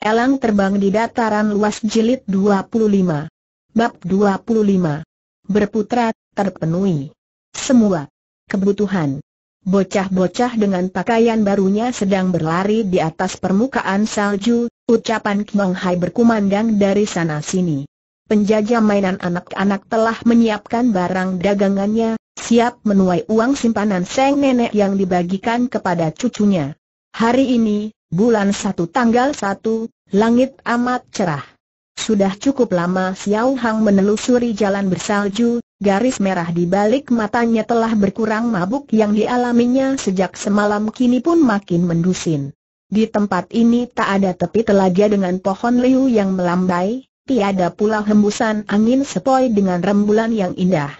Elang terbang di dataran luas jilid 25. Bab 25. Berputra, terpenuhi. Semua. Kebutuhan. Bocah-bocah dengan pakaian barunya sedang berlari di atas permukaan salju, ucapan Kiong Hai berkumandang dari sana-sini. Penjajah mainan anak-anak telah menyiapkan barang dagangannya, siap menuai uang simpanan seng nenek yang dibagikan kepada cucunya. Hari ini, bulan satu tanggal satu, langit amat cerah. Sudah cukup lama Xiao Hang menelusuri jalan bersalju, garis merah di balik matanya telah berkurang mabuk yang dialaminya sejak semalam kini pun makin mendusin. Di tempat ini tak ada tepi telaga dengan pohon liu yang melambai, tiada pula hembusan angin sepoi dengan rembulan yang indah.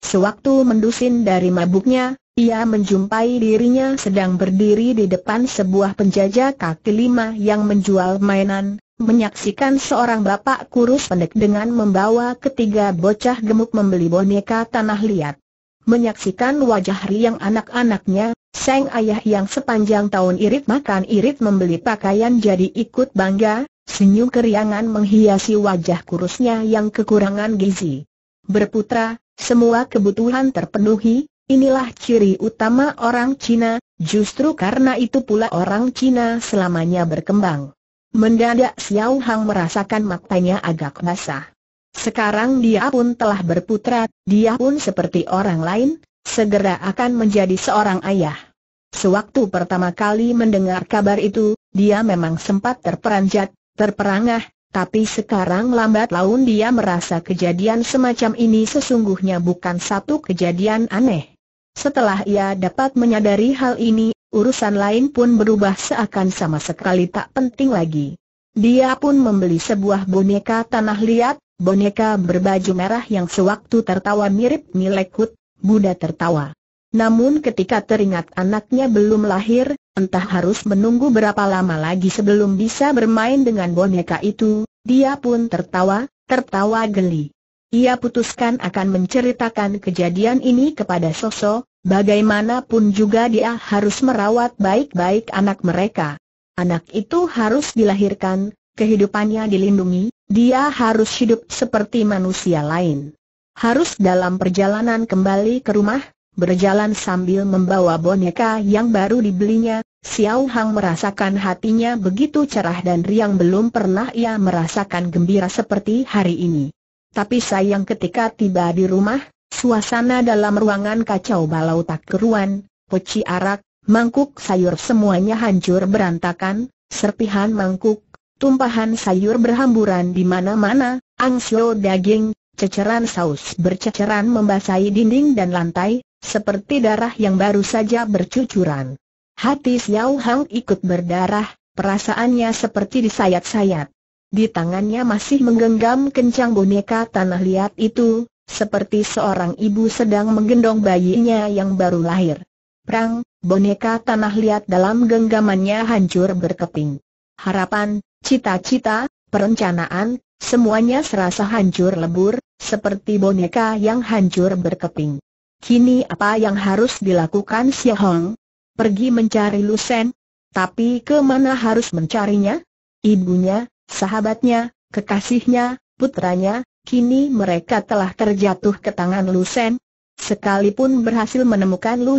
Sewaktu mendusin dari mabuknya, ia menjumpai dirinya sedang berdiri di depan sebuah penjajah kaki lima yang menjual mainan, menyaksikan seorang bapak kurus pendek dengan membawa ketiga bocah gemuk membeli boneka tanah liat. Menyaksikan wajah riang anak-anaknya, sang ayah yang sepanjang tahun irit makan irit membeli pakaian jadi ikut bangga, senyum keriangan menghiasi wajah kurusnya yang kekurangan gizi. Berputra, semua kebutuhan terpenuhi, Inilah ciri utama orang Cina, justru karena itu pula orang Cina selamanya berkembang. Mendadak Xiao Hang merasakan matanya agak basah. Sekarang dia pun telah berputra, dia pun seperti orang lain, segera akan menjadi seorang ayah. Sewaktu pertama kali mendengar kabar itu, dia memang sempat terperanjat, terperangah, tapi sekarang lambat laun dia merasa kejadian semacam ini sesungguhnya bukan satu kejadian aneh. Setelah ia dapat menyadari hal ini, urusan lain pun berubah seakan sama sekali tak penting lagi. Dia pun membeli sebuah boneka tanah liat, boneka berbaju merah yang sewaktu tertawa mirip Milekut, Buddha tertawa. Namun ketika teringat anaknya belum lahir, entah harus menunggu berapa lama lagi sebelum bisa bermain dengan boneka itu, dia pun tertawa, tertawa geli. Ia putuskan akan menceritakan kejadian ini kepada Soso, bagaimanapun juga dia harus merawat baik-baik anak mereka. Anak itu harus dilahirkan, kehidupannya dilindungi, dia harus hidup seperti manusia lain. Harus dalam perjalanan kembali ke rumah, berjalan sambil membawa boneka yang baru dibelinya, Xiao Hang merasakan hatinya begitu cerah dan riang belum pernah ia merasakan gembira seperti hari ini. Tapi sayang ketika tiba di rumah, suasana dalam ruangan kacau balau tak keruan, poci arak, mangkuk sayur semuanya hancur berantakan, serpihan mangkuk, tumpahan sayur berhamburan di mana-mana, angsio daging, ceceran saus berceceran membasahi dinding dan lantai, seperti darah yang baru saja bercucuran. Hati Xiao Hang ikut berdarah, perasaannya seperti disayat-sayat. Di tangannya masih menggenggam kencang boneka tanah liat itu, seperti seorang ibu sedang menggendong bayinya yang baru lahir. Prang, boneka tanah liat dalam genggamannya hancur berkeping. Harapan, cita-cita, perencanaan, semuanya serasa hancur lebur, seperti boneka yang hancur berkeping. Kini apa yang harus dilakukan Si Hong? Pergi mencari Lusen? Tapi kemana harus mencarinya? Ibunya, sahabatnya, kekasihnya, putranya, kini mereka telah terjatuh ke tangan Lu Sekalipun berhasil menemukan Lu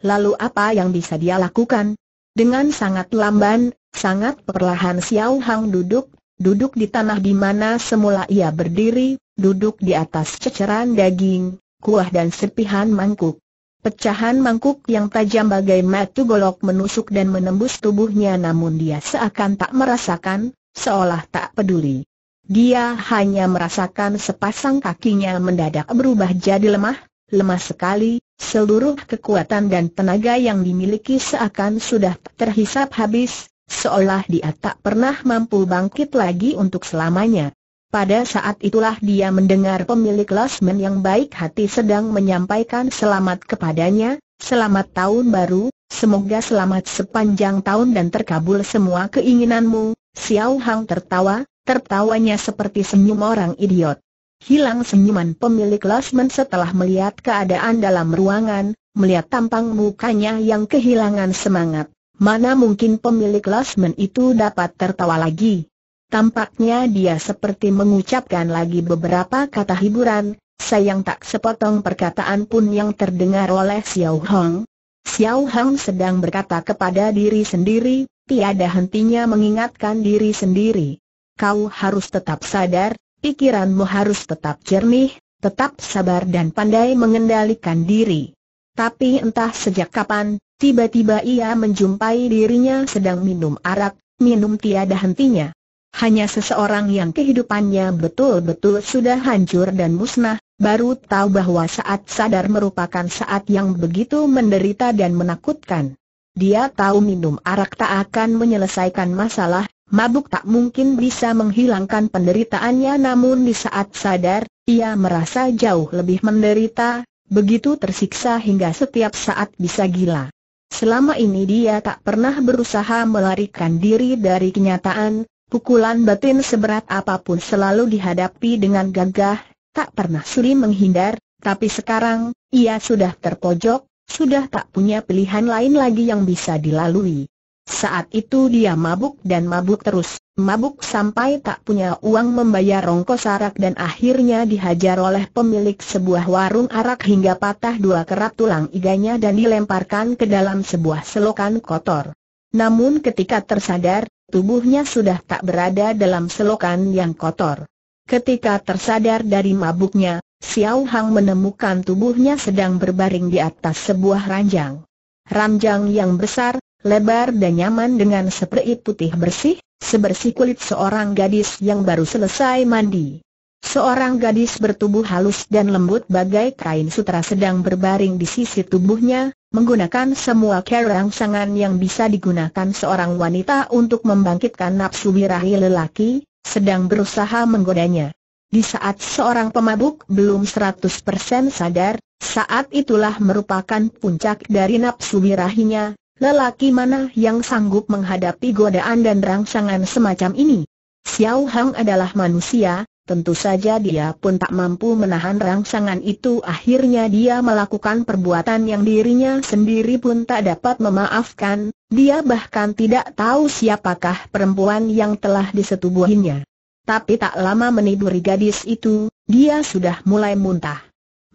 lalu apa yang bisa dia lakukan? Dengan sangat lamban, sangat perlahan Xiao Hang duduk, duduk di tanah di mana semula ia berdiri, duduk di atas ceceran daging, kuah dan serpihan mangkuk. Pecahan mangkuk yang tajam bagai matu golok menusuk dan menembus tubuhnya namun dia seakan tak merasakan, seolah tak peduli. Dia hanya merasakan sepasang kakinya mendadak berubah jadi lemah, lemah sekali, seluruh kekuatan dan tenaga yang dimiliki seakan sudah terhisap habis, seolah dia tak pernah mampu bangkit lagi untuk selamanya. Pada saat itulah dia mendengar pemilik Lasmen yang baik hati sedang menyampaikan selamat kepadanya, selamat tahun baru, Semoga selamat sepanjang tahun dan terkabul semua keinginanmu. Xiao Hang tertawa, tertawanya seperti senyum orang idiot. Hilang senyuman pemilik Losman setelah melihat keadaan dalam ruangan, melihat tampang mukanya yang kehilangan semangat. Mana mungkin pemilik Losman itu dapat tertawa lagi? Tampaknya dia seperti mengucapkan lagi beberapa kata hiburan, sayang tak sepotong perkataan pun yang terdengar oleh Xiao Hong, Xiao Hang sedang berkata kepada diri sendiri, tiada hentinya mengingatkan diri sendiri. Kau harus tetap sadar, pikiranmu harus tetap jernih, tetap sabar dan pandai mengendalikan diri. Tapi entah sejak kapan, tiba-tiba ia menjumpai dirinya sedang minum arak, minum tiada hentinya. Hanya seseorang yang kehidupannya betul-betul sudah hancur dan musnah, baru tahu bahwa saat sadar merupakan saat yang begitu menderita dan menakutkan. Dia tahu minum arak tak akan menyelesaikan masalah, mabuk tak mungkin bisa menghilangkan penderitaannya namun di saat sadar, ia merasa jauh lebih menderita, begitu tersiksa hingga setiap saat bisa gila. Selama ini dia tak pernah berusaha melarikan diri dari kenyataan, pukulan batin seberat apapun selalu dihadapi dengan gagah, tak pernah suri menghindar, tapi sekarang, ia sudah terpojok, sudah tak punya pilihan lain lagi yang bisa dilalui. Saat itu dia mabuk dan mabuk terus, mabuk sampai tak punya uang membayar rongkos arak dan akhirnya dihajar oleh pemilik sebuah warung arak hingga patah dua kerat tulang iganya dan dilemparkan ke dalam sebuah selokan kotor. Namun ketika tersadar, tubuhnya sudah tak berada dalam selokan yang kotor. Ketika tersadar dari mabuknya, Xiao Hang menemukan tubuhnya sedang berbaring di atas sebuah ranjang. Ranjang yang besar, lebar dan nyaman dengan seprai putih bersih, sebersih kulit seorang gadis yang baru selesai mandi. Seorang gadis bertubuh halus dan lembut bagai kain sutra sedang berbaring di sisi tubuhnya, menggunakan semua kerangsangan yang bisa digunakan seorang wanita untuk membangkitkan nafsu birahi lelaki, sedang berusaha menggodanya. Di saat seorang pemabuk belum 100% sadar, saat itulah merupakan puncak dari nafsu birahinya, lelaki mana yang sanggup menghadapi godaan dan rangsangan semacam ini? Xiao Hang adalah manusia, Tentu saja dia pun tak mampu menahan rangsangan itu akhirnya dia melakukan perbuatan yang dirinya sendiri pun tak dapat memaafkan, dia bahkan tidak tahu siapakah perempuan yang telah disetubuhinya. Tapi tak lama meniduri gadis itu, dia sudah mulai muntah.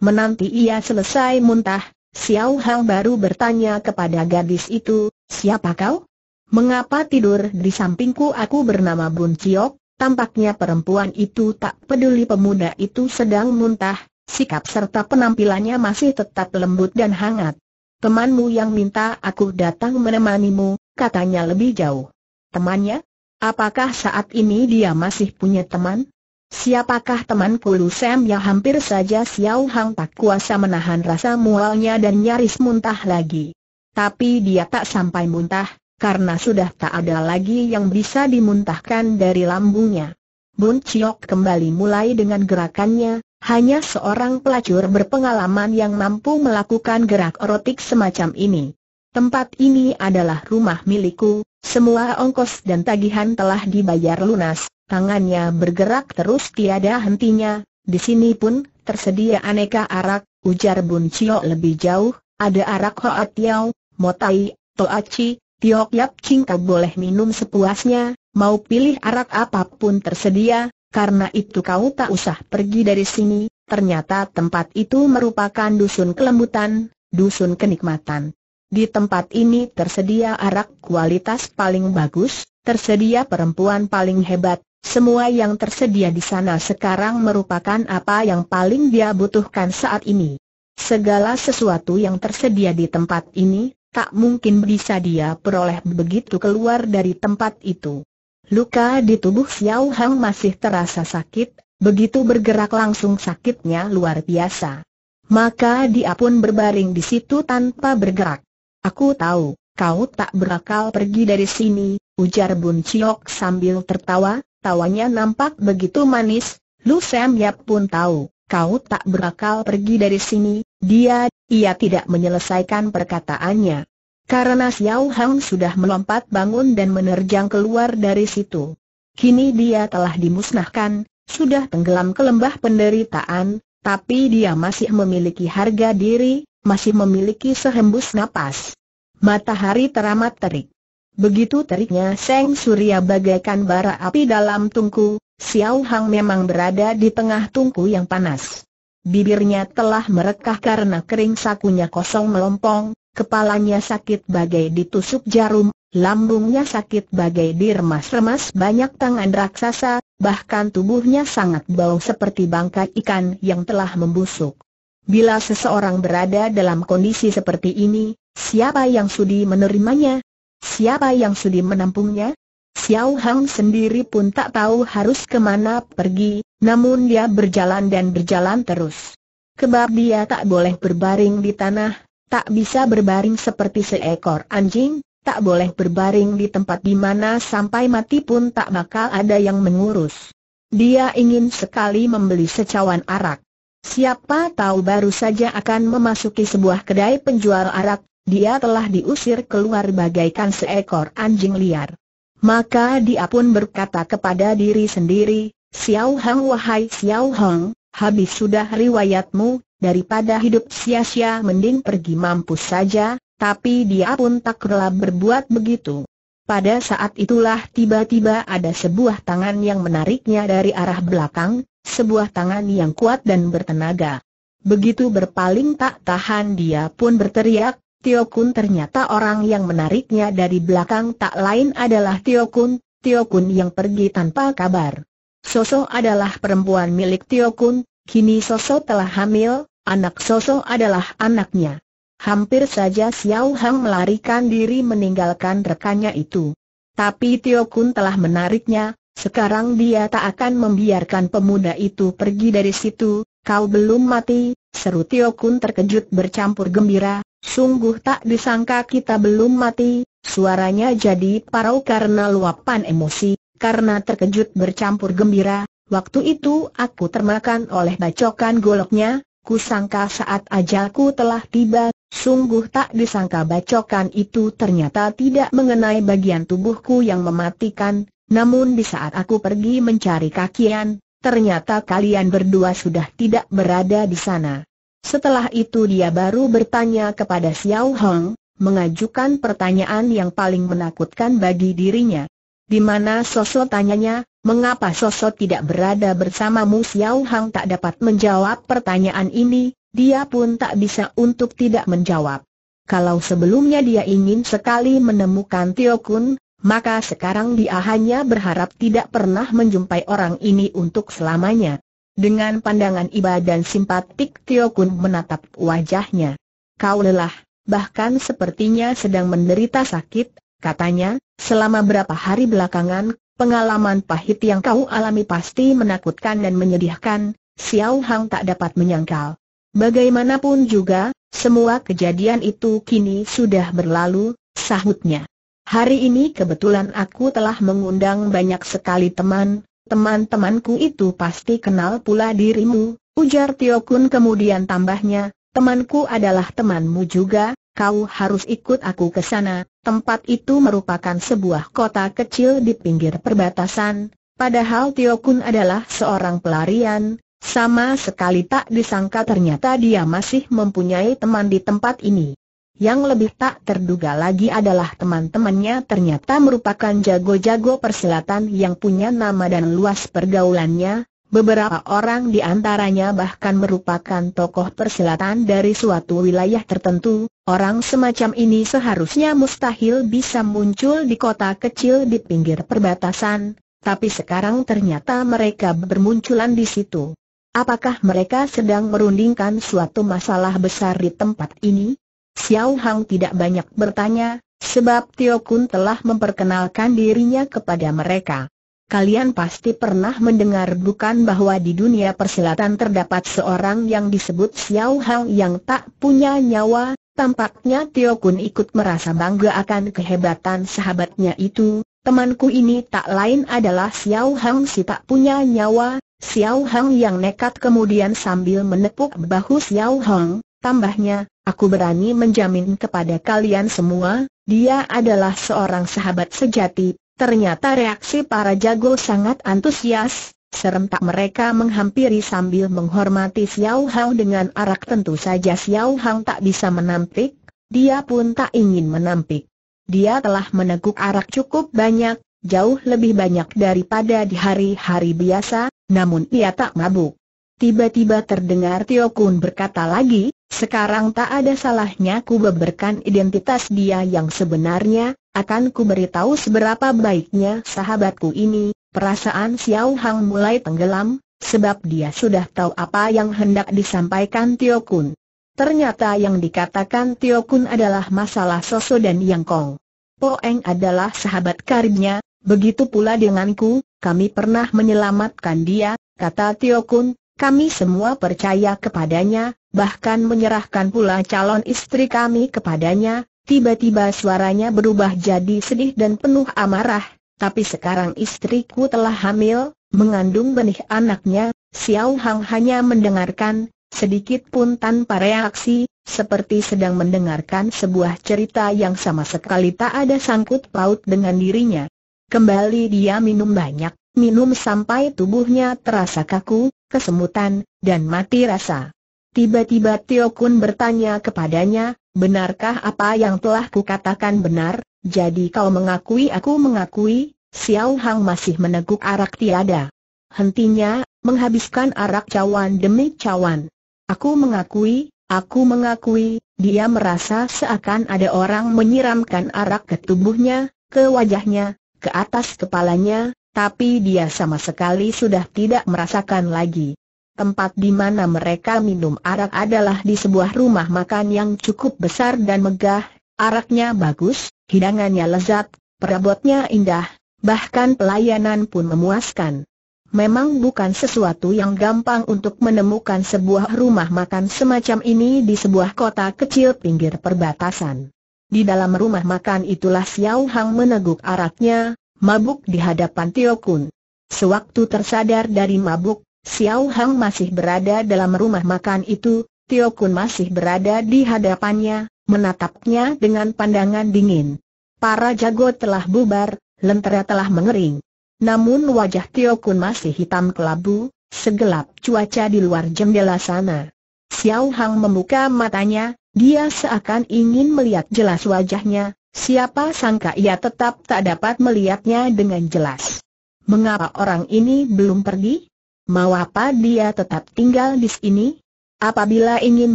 Menanti ia selesai muntah, Xiao Hang baru bertanya kepada gadis itu, siapa kau? Mengapa tidur di sampingku aku bernama Bun Ciok? Tampaknya perempuan itu tak peduli pemuda itu sedang muntah, sikap serta penampilannya masih tetap lembut dan hangat. Temanmu yang minta aku datang menemanimu, katanya lebih jauh. Temannya? Apakah saat ini dia masih punya teman? Siapakah teman Pulu Sam yang hampir saja Xiao Hang tak kuasa menahan rasa mualnya dan nyaris muntah lagi. Tapi dia tak sampai muntah, karena sudah tak ada lagi yang bisa dimuntahkan dari lambungnya. Bun Chiok kembali mulai dengan gerakannya, hanya seorang pelacur berpengalaman yang mampu melakukan gerak erotik semacam ini. Tempat ini adalah rumah milikku, semua ongkos dan tagihan telah dibayar lunas, tangannya bergerak terus tiada hentinya, di sini pun tersedia aneka arak, ujar Bun Chiok lebih jauh, ada arak Hoa Tiao, Motai, Toachi, Tiok Yap Ching kau boleh minum sepuasnya, mau pilih arak apapun tersedia, karena itu kau tak usah pergi dari sini. Ternyata tempat itu merupakan dusun kelembutan, dusun kenikmatan. Di tempat ini tersedia arak kualitas paling bagus, tersedia perempuan paling hebat, semua yang tersedia di sana sekarang merupakan apa yang paling dia butuhkan saat ini. Segala sesuatu yang tersedia di tempat ini, tak mungkin bisa dia peroleh begitu keluar dari tempat itu. Luka di tubuh Xiao Hang masih terasa sakit, begitu bergerak langsung sakitnya luar biasa. Maka dia pun berbaring di situ tanpa bergerak. Aku tahu, kau tak berakal pergi dari sini, ujar Bun Chiok sambil tertawa, tawanya nampak begitu manis, Lu Sam Yap pun tahu, kau tak berakal pergi dari sini, dia, ia tidak menyelesaikan perkataannya. Karena Xiao Hang sudah melompat bangun dan menerjang keluar dari situ. Kini dia telah dimusnahkan, sudah tenggelam ke lembah penderitaan, tapi dia masih memiliki harga diri, masih memiliki sehembus napas. Matahari teramat terik. Begitu teriknya Seng Surya bagaikan bara api dalam tungku, Xiao Hang memang berada di tengah tungku yang panas. Bibirnya telah merekah karena kering sakunya kosong melompong, kepalanya sakit bagai ditusuk jarum, lambungnya sakit bagai diremas-remas banyak tangan raksasa, bahkan tubuhnya sangat bau seperti bangkai ikan yang telah membusuk. Bila seseorang berada dalam kondisi seperti ini, siapa yang sudi menerimanya? Siapa yang sudi menampungnya? Xiao Hang sendiri pun tak tahu harus kemana pergi, namun dia berjalan dan berjalan terus. Kebab dia tak boleh berbaring di tanah, tak bisa berbaring seperti seekor anjing, tak boleh berbaring di tempat di mana sampai mati pun tak bakal ada yang mengurus. Dia ingin sekali membeli secawan arak. Siapa tahu baru saja akan memasuki sebuah kedai penjual arak, dia telah diusir keluar bagaikan seekor anjing liar. Maka dia pun berkata kepada diri sendiri, Xiao Hong, wahai Xiao Hong, habis sudah riwayatmu, daripada hidup sia-sia mending pergi mampus saja, tapi dia pun tak rela berbuat begitu. Pada saat itulah tiba-tiba ada sebuah tangan yang menariknya dari arah belakang, sebuah tangan yang kuat dan bertenaga. Begitu berpaling tak tahan dia pun berteriak, Tio Kun ternyata orang yang menariknya dari belakang tak lain adalah Tio Kun, Tio Kun yang pergi tanpa kabar. Soso adalah perempuan milik Tio Kun, kini Soso telah hamil, anak Soso adalah anaknya. Hampir saja Xiao Hang melarikan diri meninggalkan rekannya itu. Tapi Tio Kun telah menariknya, sekarang dia tak akan membiarkan pemuda itu pergi dari situ, kau belum mati, seru Tio Kun terkejut bercampur gembira, Sungguh tak disangka kita belum mati, suaranya jadi parau karena luapan emosi, karena terkejut bercampur gembira. Waktu itu aku termakan oleh bacokan goloknya, Ku sangka saat ajalku telah tiba, sungguh tak disangka bacokan itu ternyata tidak mengenai bagian tubuhku yang mematikan, namun di saat aku pergi mencari kakian, ternyata kalian berdua sudah tidak berada di sana. Setelah itu dia baru bertanya kepada Xiao Hong, mengajukan pertanyaan yang paling menakutkan bagi dirinya. Di mana sosok tanyanya, mengapa sosok tidak berada bersamamu Xiao Hong tak dapat menjawab pertanyaan ini, dia pun tak bisa untuk tidak menjawab. Kalau sebelumnya dia ingin sekali menemukan Tio Kun, maka sekarang dia hanya berharap tidak pernah menjumpai orang ini untuk selamanya. Dengan pandangan iba dan simpatik Tio Kun menatap wajahnya. Kau lelah, bahkan sepertinya sedang menderita sakit, katanya, selama berapa hari belakangan, pengalaman pahit yang kau alami pasti menakutkan dan menyedihkan, Xiao Hang tak dapat menyangkal. Bagaimanapun juga, semua kejadian itu kini sudah berlalu, sahutnya. Hari ini kebetulan aku telah mengundang banyak sekali teman, Teman-temanku itu pasti kenal pula dirimu, ujar Tio Kun kemudian tambahnya, temanku adalah temanmu juga, kau harus ikut aku ke sana, tempat itu merupakan sebuah kota kecil di pinggir perbatasan, padahal Tio Kun adalah seorang pelarian, sama sekali tak disangka ternyata dia masih mempunyai teman di tempat ini. Yang lebih tak terduga lagi adalah teman-temannya ternyata merupakan jago-jago persilatan yang punya nama dan luas pergaulannya, beberapa orang di antaranya bahkan merupakan tokoh persilatan dari suatu wilayah tertentu, orang semacam ini seharusnya mustahil bisa muncul di kota kecil di pinggir perbatasan, tapi sekarang ternyata mereka bermunculan di situ. Apakah mereka sedang merundingkan suatu masalah besar di tempat ini? Xiao Hang tidak banyak bertanya, sebab Tio Kun telah memperkenalkan dirinya kepada mereka. Kalian pasti pernah mendengar bukan bahwa di dunia persilatan terdapat seorang yang disebut Xiao Hang yang tak punya nyawa, tampaknya Tio Kun ikut merasa bangga akan kehebatan sahabatnya itu, temanku ini tak lain adalah Xiao Hang si tak punya nyawa, Xiao Hang yang nekat kemudian sambil menepuk bahu Xiao Hang, tambahnya, Aku berani menjamin kepada kalian semua, dia adalah seorang sahabat sejati. Ternyata reaksi para jago sangat antusias, serentak mereka menghampiri sambil menghormati Xiao Hao dengan arak tentu saja Xiao Hao tak bisa menampik, dia pun tak ingin menampik. Dia telah meneguk arak cukup banyak, jauh lebih banyak daripada di hari-hari biasa, namun ia tak mabuk. Tiba-tiba terdengar Tio Kun berkata lagi, sekarang tak ada salahnya ku beberkan identitas dia yang sebenarnya, akan ku beritahu seberapa baiknya sahabatku ini, perasaan Xiao Hang mulai tenggelam, sebab dia sudah tahu apa yang hendak disampaikan Tio Kun. Ternyata yang dikatakan Tio Kun adalah masalah Soso dan Yang Kong. Po Eng adalah sahabat karibnya, begitu pula denganku, kami pernah menyelamatkan dia, kata Tio Kun, kami semua percaya kepadanya, bahkan menyerahkan pula calon istri kami kepadanya, tiba-tiba suaranya berubah jadi sedih dan penuh amarah, tapi sekarang istriku telah hamil, mengandung benih anaknya, Xiao Hang hanya mendengarkan, sedikit pun tanpa reaksi, seperti sedang mendengarkan sebuah cerita yang sama sekali tak ada sangkut paut dengan dirinya. Kembali dia minum banyak, minum sampai tubuhnya terasa kaku, kesemutan, dan mati rasa. Tiba-tiba Tio Kun bertanya kepadanya, benarkah apa yang telah kukatakan benar, jadi kau mengakui aku mengakui, Xiao Hang masih meneguk arak tiada. Hentinya, menghabiskan arak cawan demi cawan. Aku mengakui, aku mengakui, dia merasa seakan ada orang menyiramkan arak ke tubuhnya, ke wajahnya, ke atas kepalanya, tapi dia sama sekali sudah tidak merasakan lagi. Tempat di mana mereka minum arak adalah di sebuah rumah makan yang cukup besar dan megah, araknya bagus, hidangannya lezat, perabotnya indah, bahkan pelayanan pun memuaskan. Memang bukan sesuatu yang gampang untuk menemukan sebuah rumah makan semacam ini di sebuah kota kecil pinggir perbatasan. Di dalam rumah makan itulah Xiao Hang meneguk araknya, mabuk di hadapan Tio Kun. Sewaktu tersadar dari mabuk, Xiao Hang masih berada dalam rumah makan itu, Tio Kun masih berada di hadapannya, menatapnya dengan pandangan dingin. Para jago telah bubar, lentera telah mengering. Namun wajah Tio Kun masih hitam kelabu, segelap cuaca di luar jendela sana. Xiao Hang membuka matanya, dia seakan ingin melihat jelas wajahnya, Siapa sangka ia tetap tak dapat melihatnya dengan jelas. Mengapa orang ini belum pergi? Mau apa dia tetap tinggal di sini? Apabila ingin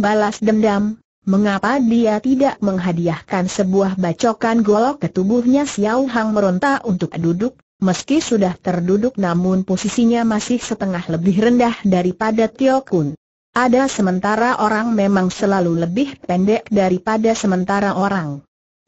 balas dendam, mengapa dia tidak menghadiahkan sebuah bacokan golok ke tubuhnya Xiao Hang meronta untuk duduk, meski sudah terduduk namun posisinya masih setengah lebih rendah daripada Tio Kun. Ada sementara orang memang selalu lebih pendek daripada sementara orang.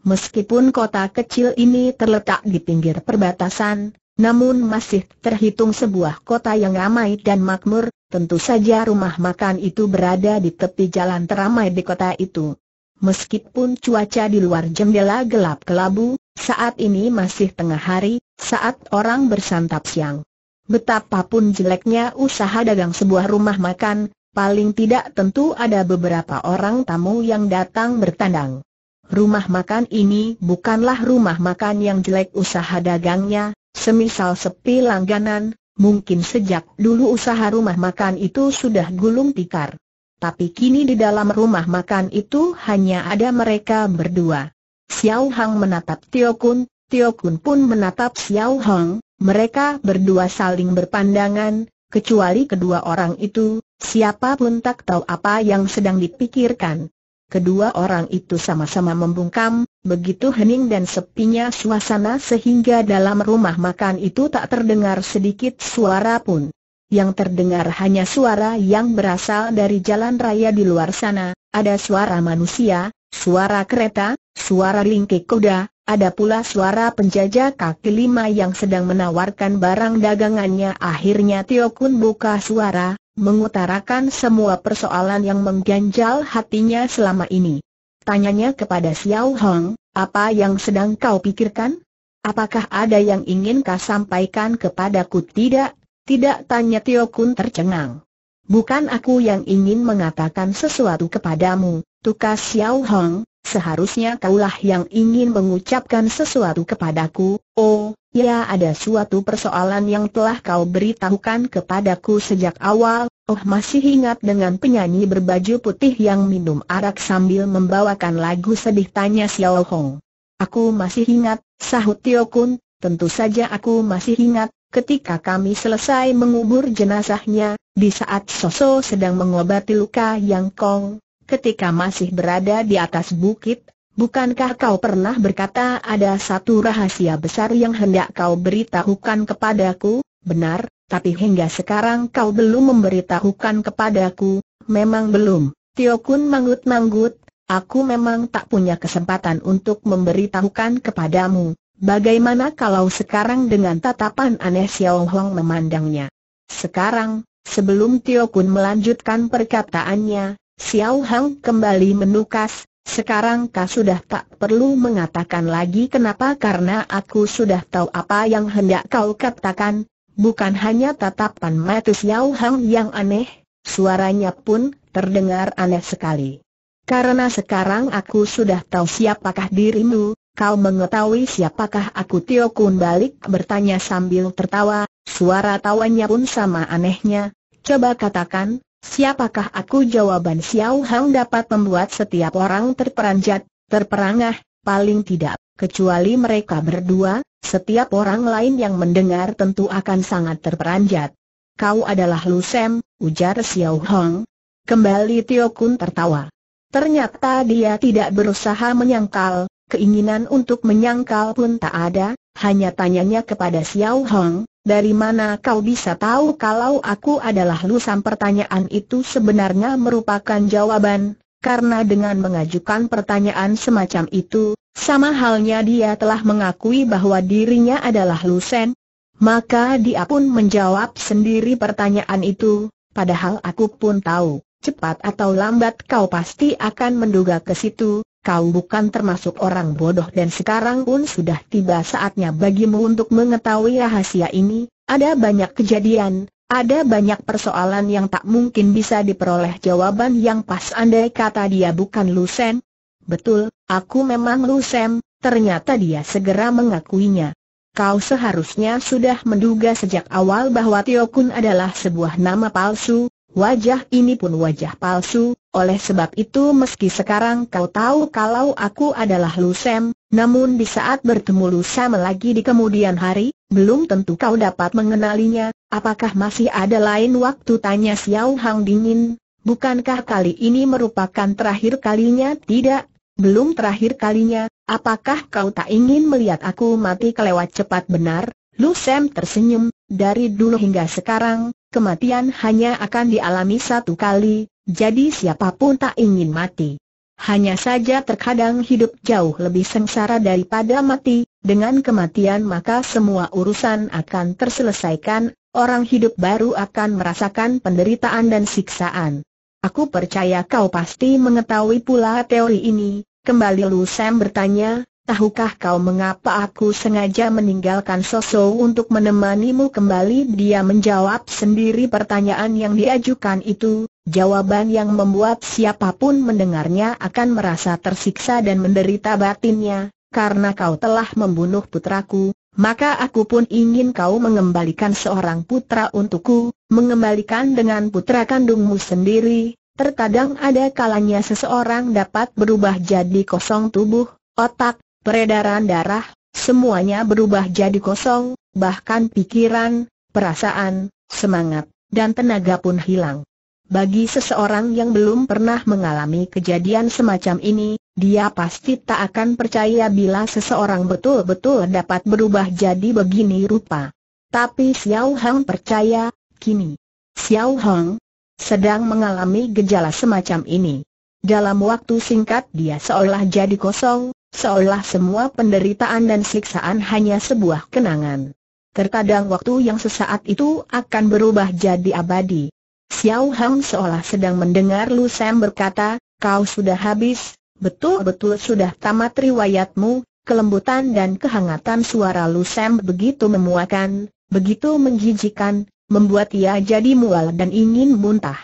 Meskipun kota kecil ini terletak di pinggir perbatasan, namun masih terhitung sebuah kota yang ramai dan makmur, tentu saja rumah makan itu berada di tepi jalan teramai di kota itu. Meskipun cuaca di luar jendela gelap kelabu, saat ini masih tengah hari, saat orang bersantap siang. Betapapun jeleknya usaha dagang sebuah rumah makan, paling tidak tentu ada beberapa orang tamu yang datang bertandang rumah makan ini bukanlah rumah makan yang jelek usaha dagangnya, semisal sepi langganan, mungkin sejak dulu usaha rumah makan itu sudah gulung tikar. Tapi kini di dalam rumah makan itu hanya ada mereka berdua. Xiao Hang menatap Tio Kun, Tio Kun pun menatap Xiao Hang, mereka berdua saling berpandangan, kecuali kedua orang itu, siapapun tak tahu apa yang sedang dipikirkan. Kedua orang itu sama-sama membungkam, begitu hening dan sepinya suasana sehingga dalam rumah makan itu tak terdengar sedikit suara pun. Yang terdengar hanya suara yang berasal dari jalan raya di luar sana, ada suara manusia, suara kereta, suara lingkik kuda, ada pula suara penjajah kaki lima yang sedang menawarkan barang dagangannya Akhirnya Tio Kun buka suara, mengutarakan semua persoalan yang mengganjal hatinya selama ini. Tanyanya kepada Xiao Hong, apa yang sedang kau pikirkan? Apakah ada yang ingin kau sampaikan kepadaku? Tidak, tidak tanya Tio Kun tercengang. Bukan aku yang ingin mengatakan sesuatu kepadamu, tukas Xiao Hong, seharusnya kaulah yang ingin mengucapkan sesuatu kepadaku, oh Ya ada suatu persoalan yang telah kau beritahukan kepadaku sejak awal, oh masih ingat dengan penyanyi berbaju putih yang minum arak sambil membawakan lagu sedih tanya Xiao Hong. Aku masih ingat, sahut Tio Kun, tentu saja aku masih ingat, Ketika kami selesai mengubur jenazahnya, di saat Soso sedang mengobati luka Yang Kong, ketika masih berada di atas bukit, Bukankah kau pernah berkata ada satu rahasia besar yang hendak kau beritahukan kepadaku? Benar, tapi hingga sekarang kau belum memberitahukan kepadaku, memang belum. Tio Kun manggut-manggut, aku memang tak punya kesempatan untuk memberitahukan kepadamu. Bagaimana kalau sekarang dengan tatapan aneh Xiao Hong memandangnya? Sekarang, sebelum Tio Kun melanjutkan perkataannya, Xiao Hong kembali menukas, sekarang kau sudah tak perlu mengatakan lagi kenapa karena aku sudah tahu apa yang hendak kau katakan, bukan hanya tatapan mata Xiao Hang yang aneh, suaranya pun terdengar aneh sekali. Karena sekarang aku sudah tahu siapakah dirimu, kau mengetahui siapakah aku Tio Kun balik bertanya sambil tertawa, suara tawanya pun sama anehnya, coba katakan, Siapakah aku jawaban Xiao Hang dapat membuat setiap orang terperanjat, terperangah, paling tidak, kecuali mereka berdua, setiap orang lain yang mendengar tentu akan sangat terperanjat. Kau adalah Lu Sem, ujar Xiao Hang. Kembali Tio Kun tertawa. Ternyata dia tidak berusaha menyangkal, Keinginan untuk menyangkal pun tak ada, hanya tanyanya kepada Xiao Hong, dari mana kau bisa tahu kalau aku adalah Lusam pertanyaan itu sebenarnya merupakan jawaban, karena dengan mengajukan pertanyaan semacam itu, sama halnya dia telah mengakui bahwa dirinya adalah Lusen, maka dia pun menjawab sendiri pertanyaan itu, padahal aku pun tahu, cepat atau lambat kau pasti akan menduga ke situ, kau bukan termasuk orang bodoh dan sekarang pun sudah tiba saatnya bagimu untuk mengetahui rahasia ini, ada banyak kejadian, ada banyak persoalan yang tak mungkin bisa diperoleh jawaban yang pas andai kata dia bukan Lusen. Betul, aku memang Lusen, ternyata dia segera mengakuinya. Kau seharusnya sudah menduga sejak awal bahwa Tio Kun adalah sebuah nama palsu, Wajah ini pun wajah palsu, oleh sebab itu meski sekarang kau tahu kalau aku adalah Lu Sam, namun di saat bertemu Lu lagi di kemudian hari, belum tentu kau dapat mengenalinya, apakah masih ada lain waktu tanya Xiao Hang dingin, bukankah kali ini merupakan terakhir kalinya tidak? Belum terakhir kalinya, apakah kau tak ingin melihat aku mati kelewat cepat benar? Lu Sam tersenyum, dari dulu hingga sekarang, kematian hanya akan dialami satu kali, jadi siapapun tak ingin mati. Hanya saja terkadang hidup jauh lebih sengsara daripada mati, dengan kematian maka semua urusan akan terselesaikan, orang hidup baru akan merasakan penderitaan dan siksaan. Aku percaya kau pasti mengetahui pula teori ini, kembali Lu Sam bertanya, Tahukah kau mengapa aku sengaja meninggalkan Soso untuk menemanimu kembali? Dia menjawab sendiri pertanyaan yang diajukan itu, jawaban yang membuat siapapun mendengarnya akan merasa tersiksa dan menderita batinnya, karena kau telah membunuh putraku, maka aku pun ingin kau mengembalikan seorang putra untukku, mengembalikan dengan putra kandungmu sendiri. Terkadang ada kalanya seseorang dapat berubah jadi kosong tubuh, otak, peredaran darah, semuanya berubah jadi kosong, bahkan pikiran, perasaan, semangat, dan tenaga pun hilang. Bagi seseorang yang belum pernah mengalami kejadian semacam ini, dia pasti tak akan percaya bila seseorang betul-betul dapat berubah jadi begini rupa. Tapi Xiao Hang percaya, kini Xiao Hang sedang mengalami gejala semacam ini. Dalam waktu singkat dia seolah jadi kosong, Seolah semua penderitaan dan siksaan hanya sebuah kenangan. Terkadang waktu yang sesaat itu akan berubah jadi abadi. Xiao Hang seolah sedang mendengar Lu Sam berkata, kau sudah habis, betul-betul sudah tamat riwayatmu, kelembutan dan kehangatan suara Lu Sam begitu memuakan, begitu menjijikan, membuat ia jadi mual dan ingin muntah.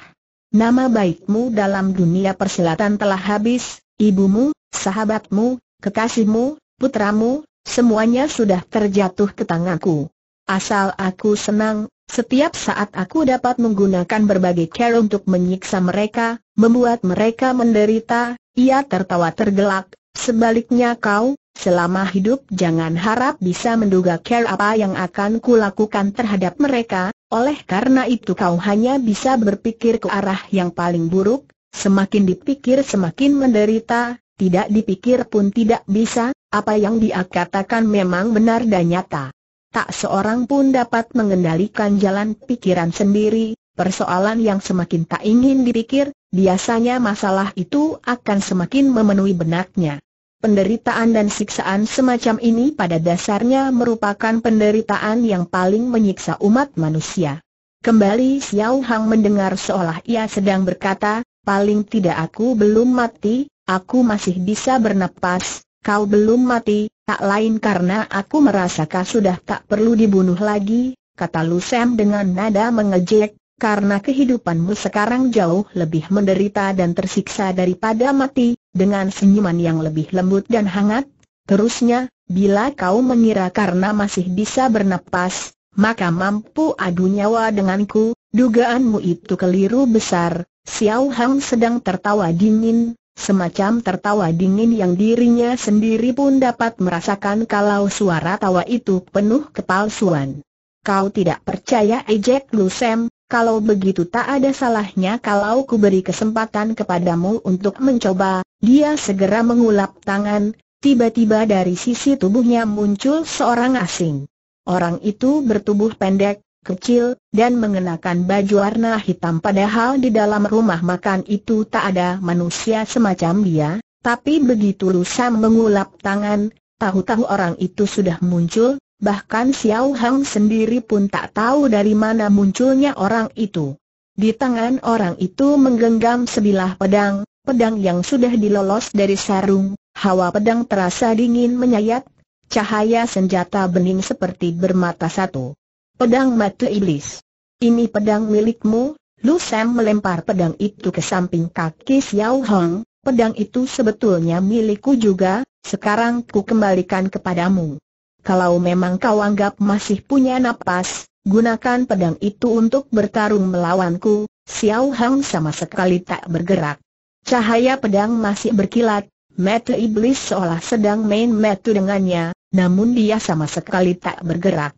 Nama baikmu dalam dunia persilatan telah habis, ibumu, sahabatmu, kekasihmu, putramu, semuanya sudah terjatuh ke tanganku. Asal aku senang, setiap saat aku dapat menggunakan berbagai cara untuk menyiksa mereka, membuat mereka menderita, ia tertawa tergelak, sebaliknya kau, selama hidup jangan harap bisa menduga care apa yang akan kulakukan terhadap mereka, oleh karena itu kau hanya bisa berpikir ke arah yang paling buruk, semakin dipikir semakin menderita, tidak dipikir pun tidak bisa, apa yang dia katakan memang benar dan nyata. Tak seorang pun dapat mengendalikan jalan pikiran sendiri, persoalan yang semakin tak ingin dipikir, biasanya masalah itu akan semakin memenuhi benaknya. Penderitaan dan siksaan semacam ini pada dasarnya merupakan penderitaan yang paling menyiksa umat manusia. Kembali Xiao Hang mendengar seolah ia sedang berkata, paling tidak aku belum mati, Aku masih bisa bernapas, kau belum mati, tak lain karena aku merasa kau sudah tak perlu dibunuh lagi, kata Lu Sam dengan nada mengejek, karena kehidupanmu sekarang jauh lebih menderita dan tersiksa daripada mati, dengan senyuman yang lebih lembut dan hangat. Terusnya, bila kau mengira karena masih bisa bernapas, maka mampu adu nyawa denganku, dugaanmu itu keliru besar, Xiao Hang sedang tertawa dingin, Semacam tertawa dingin yang dirinya sendiri pun dapat merasakan kalau suara tawa itu penuh kepalsuan. Kau tidak percaya ejek eh, lu kalau begitu tak ada salahnya kalau ku beri kesempatan kepadamu untuk mencoba. Dia segera mengulap tangan, tiba-tiba dari sisi tubuhnya muncul seorang asing. Orang itu bertubuh pendek, kecil, dan mengenakan baju warna hitam padahal di dalam rumah makan itu tak ada manusia semacam dia, tapi begitu Lusa mengulap tangan, tahu-tahu orang itu sudah muncul, bahkan Xiao Hang sendiri pun tak tahu dari mana munculnya orang itu. Di tangan orang itu menggenggam sebilah pedang, pedang yang sudah dilolos dari sarung, hawa pedang terasa dingin menyayat, cahaya senjata bening seperti bermata satu. Pedang Mata Iblis. Ini pedang milikmu, Lu Sam melempar pedang itu ke samping kaki Xiao Hong, pedang itu sebetulnya milikku juga, sekarang ku kembalikan kepadamu. Kalau memang kau anggap masih punya napas, gunakan pedang itu untuk bertarung melawanku, Xiao Hong sama sekali tak bergerak. Cahaya pedang masih berkilat, mata iblis seolah sedang main metu dengannya, namun dia sama sekali tak bergerak.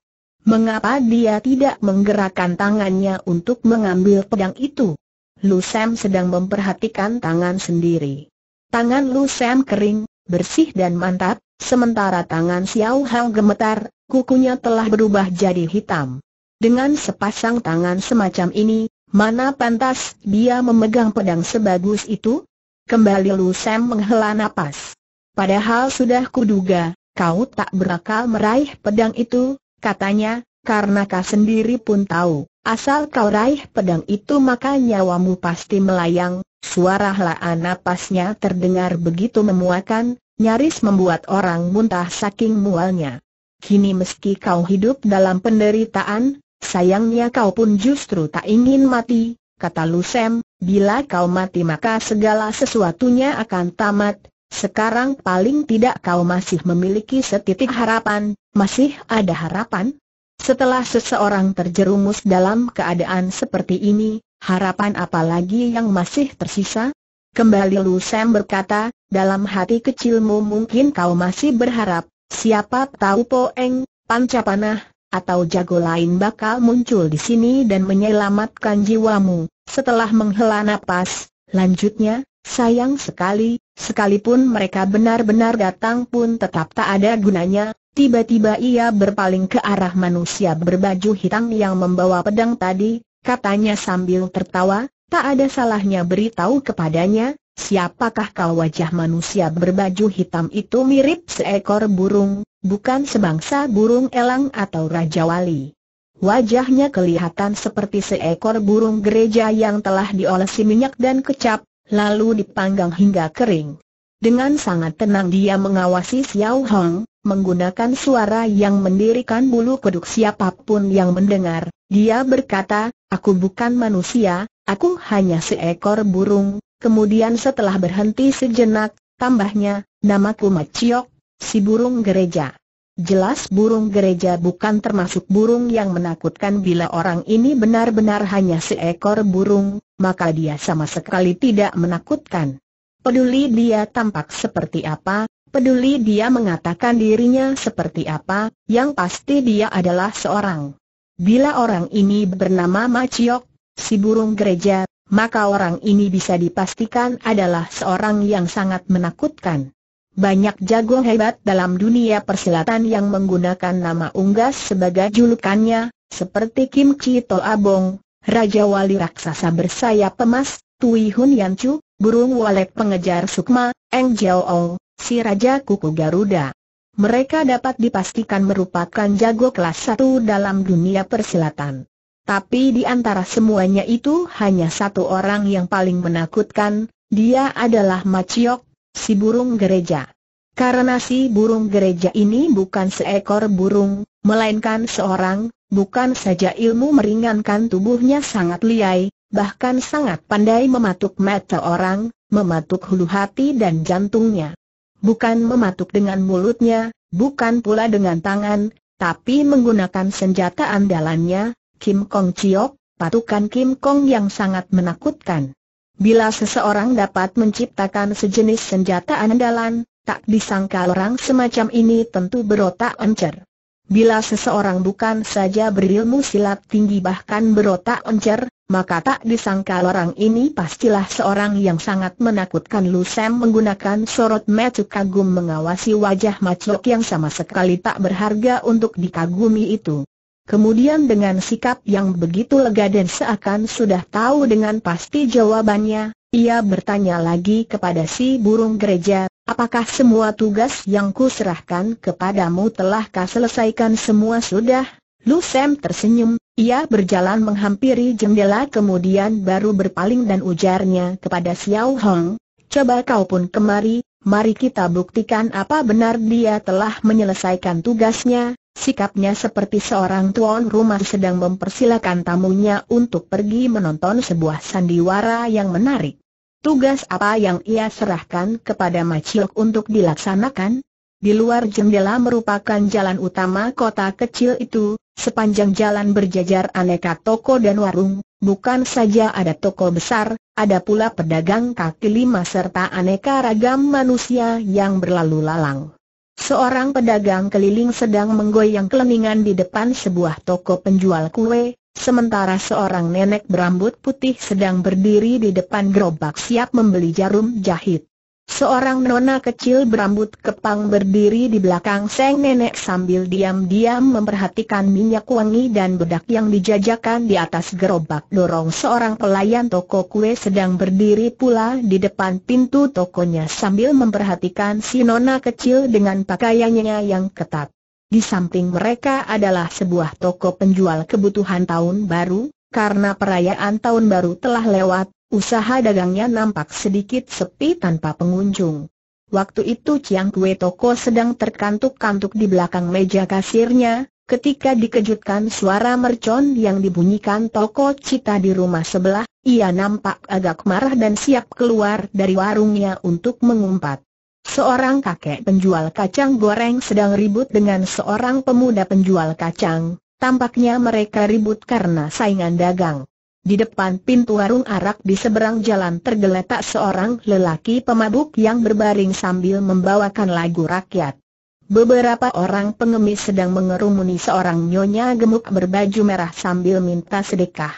Mengapa dia tidak menggerakkan tangannya untuk mengambil pedang itu? Lu Sam sedang memperhatikan tangan sendiri. Tangan Lu Sam kering, bersih dan mantap, sementara tangan Xiao Hao gemetar, kukunya telah berubah jadi hitam. Dengan sepasang tangan semacam ini, mana pantas dia memegang pedang sebagus itu? Kembali Lu Sam menghela napas. Padahal sudah kuduga, kau tak berakal meraih pedang itu, Katanya, karena kau sendiri pun tahu, asal kau raih pedang itu maka nyawamu pasti melayang, suara helaan napasnya terdengar begitu memuakan, nyaris membuat orang muntah saking mualnya. Kini meski kau hidup dalam penderitaan, sayangnya kau pun justru tak ingin mati, kata Lusem, bila kau mati maka segala sesuatunya akan tamat, sekarang paling tidak kau masih memiliki setitik harapan, masih ada harapan? Setelah seseorang terjerumus dalam keadaan seperti ini, harapan apa lagi yang masih tersisa? Kembali Lu Sam berkata, dalam hati kecilmu mungkin kau masih berharap, siapa tahu Poeng, Pancapanah, atau jago lain bakal muncul di sini dan menyelamatkan jiwamu. Setelah menghela napas, lanjutnya, Sayang sekali, sekalipun mereka benar-benar datang pun tetap tak ada gunanya, tiba-tiba ia berpaling ke arah manusia berbaju hitam yang membawa pedang tadi, katanya sambil tertawa, tak ada salahnya beritahu kepadanya, siapakah kau wajah manusia berbaju hitam itu mirip seekor burung, bukan sebangsa burung elang atau raja wali. Wajahnya kelihatan seperti seekor burung gereja yang telah diolesi minyak dan kecap, lalu dipanggang hingga kering. Dengan sangat tenang dia mengawasi Xiao Hong, menggunakan suara yang mendirikan bulu kuduk siapapun yang mendengar. Dia berkata, aku bukan manusia, aku hanya seekor burung. Kemudian setelah berhenti sejenak, tambahnya, namaku Maciok, si burung gereja. Jelas burung gereja bukan termasuk burung yang menakutkan bila orang ini benar-benar hanya seekor burung, maka dia sama sekali tidak menakutkan. Peduli dia tampak seperti apa, peduli dia mengatakan dirinya seperti apa, yang pasti dia adalah seorang. Bila orang ini bernama Maciok, si burung gereja, maka orang ini bisa dipastikan adalah seorang yang sangat menakutkan. Banyak jago hebat dalam dunia persilatan yang menggunakan nama unggas sebagai julukannya, seperti Kim Chi To Abong, Raja Wali Raksasa Bersayap emas, Tui Hun Yanchu, Burung Walet Pengejar Sukma, Eng Jiao O, si Raja Kuku Garuda. Mereka dapat dipastikan merupakan jago kelas satu dalam dunia persilatan. Tapi di antara semuanya itu hanya satu orang yang paling menakutkan, dia adalah Maciok si burung gereja. Karena si burung gereja ini bukan seekor burung, melainkan seorang, bukan saja ilmu meringankan tubuhnya sangat liai, bahkan sangat pandai mematuk mata orang, mematuk hulu hati dan jantungnya. Bukan mematuk dengan mulutnya, bukan pula dengan tangan, tapi menggunakan senjata andalannya, Kim Kong Chiok, patukan Kim Kong yang sangat menakutkan. Bila seseorang dapat menciptakan sejenis senjata andalan, tak disangka orang semacam ini tentu berotak encer. Bila seseorang bukan saja berilmu silat tinggi bahkan berotak encer, maka tak disangka orang ini pastilah seorang yang sangat menakutkan Lu menggunakan sorot metu kagum mengawasi wajah macok yang sama sekali tak berharga untuk dikagumi itu. Kemudian dengan sikap yang begitu lega dan seakan sudah tahu dengan pasti jawabannya, ia bertanya lagi kepada si burung gereja, apakah semua tugas yang kuserahkan kepadamu telah kau selesaikan semua sudah? Lu Sam tersenyum, ia berjalan menghampiri jendela kemudian baru berpaling dan ujarnya kepada Xiao Hong, coba kau pun kemari, mari kita buktikan apa benar dia telah menyelesaikan tugasnya, Sikapnya seperti seorang tuan rumah sedang mempersilakan tamunya untuk pergi menonton sebuah sandiwara yang menarik. Tugas apa yang ia serahkan kepada Maciok untuk dilaksanakan? Di luar jendela merupakan jalan utama kota kecil itu, sepanjang jalan berjajar aneka toko dan warung, bukan saja ada toko besar, ada pula pedagang kaki lima serta aneka ragam manusia yang berlalu lalang. Seorang pedagang keliling sedang menggoyang keleningan di depan sebuah toko penjual kue, sementara seorang nenek berambut putih sedang berdiri di depan gerobak siap membeli jarum jahit. Seorang nona kecil berambut kepang berdiri di belakang seng nenek sambil diam-diam memperhatikan minyak wangi dan bedak yang dijajakan di atas gerobak dorong seorang pelayan toko kue sedang berdiri pula di depan pintu tokonya sambil memperhatikan si nona kecil dengan pakaiannya yang ketat. Di samping mereka adalah sebuah toko penjual kebutuhan tahun baru, karena perayaan tahun baru telah lewat, Usaha dagangnya nampak sedikit sepi tanpa pengunjung. Waktu itu Chiang Kue Toko sedang terkantuk-kantuk di belakang meja kasirnya, ketika dikejutkan suara mercon yang dibunyikan Toko Cita di rumah sebelah, ia nampak agak marah dan siap keluar dari warungnya untuk mengumpat. Seorang kakek penjual kacang goreng sedang ribut dengan seorang pemuda penjual kacang, tampaknya mereka ribut karena saingan dagang. Di depan pintu warung arak di seberang jalan tergeletak seorang lelaki pemabuk yang berbaring sambil membawakan lagu rakyat. Beberapa orang pengemis sedang mengerumuni seorang nyonya gemuk berbaju merah sambil minta sedekah.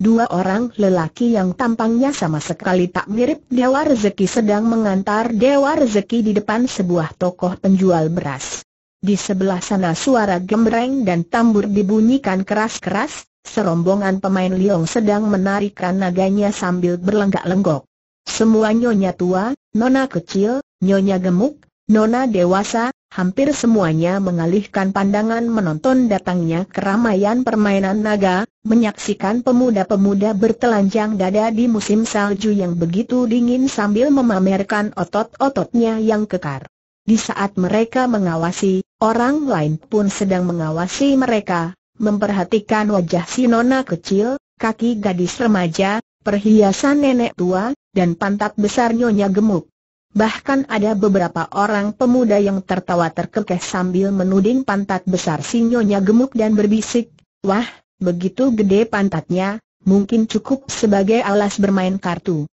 Dua orang lelaki yang tampangnya sama sekali tak mirip Dewa Rezeki sedang mengantar Dewa Rezeki di depan sebuah toko penjual beras. Di sebelah sana suara gembreng dan tambur dibunyikan keras-keras, Serombongan pemain Liong sedang menarikan naganya sambil berlenggak-lenggok. Semua nyonya tua, nona kecil, nyonya gemuk, nona dewasa, hampir semuanya mengalihkan pandangan menonton datangnya keramaian permainan naga, menyaksikan pemuda-pemuda bertelanjang dada di musim salju yang begitu dingin sambil memamerkan otot-ototnya yang kekar. Di saat mereka mengawasi, orang lain pun sedang mengawasi mereka, memperhatikan wajah si nona kecil, kaki gadis remaja, perhiasan nenek tua, dan pantat besar nyonya gemuk. Bahkan ada beberapa orang pemuda yang tertawa terkekeh sambil menuding pantat besar si nyonya gemuk dan berbisik, Wah, begitu gede pantatnya, mungkin cukup sebagai alas bermain kartu.